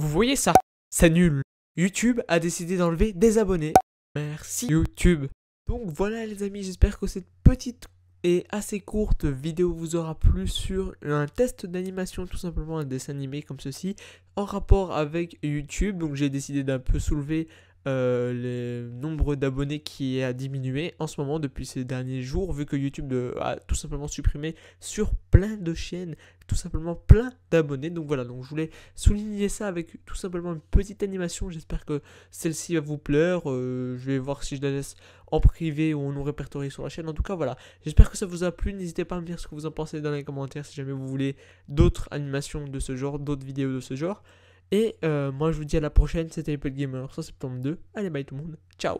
Vous voyez ça C'est nul. YouTube a décidé d'enlever des abonnés. Merci YouTube. Donc voilà les amis, j'espère que cette petite et assez courte vidéo vous aura plu sur un test d'animation, tout simplement un dessin animé comme ceci, en rapport avec YouTube. Donc j'ai décidé d'un peu soulever euh, les d'abonnés qui a diminué en ce moment depuis ces derniers jours, vu que YouTube a tout simplement supprimé sur plein de chaînes, tout simplement plein d'abonnés. Donc voilà, donc je voulais souligner ça avec tout simplement une petite animation. J'espère que celle-ci va vous plaire. Euh, je vais voir si je la laisse en privé ou nous répertorie sur la chaîne. En tout cas, voilà. J'espère que ça vous a plu. N'hésitez pas à me dire ce que vous en pensez dans les commentaires si jamais vous voulez d'autres animations de ce genre, d'autres vidéos de ce genre. Et euh, moi, je vous dis à la prochaine. C'était applegamer Gamer, Allez, bye tout le monde. Ciao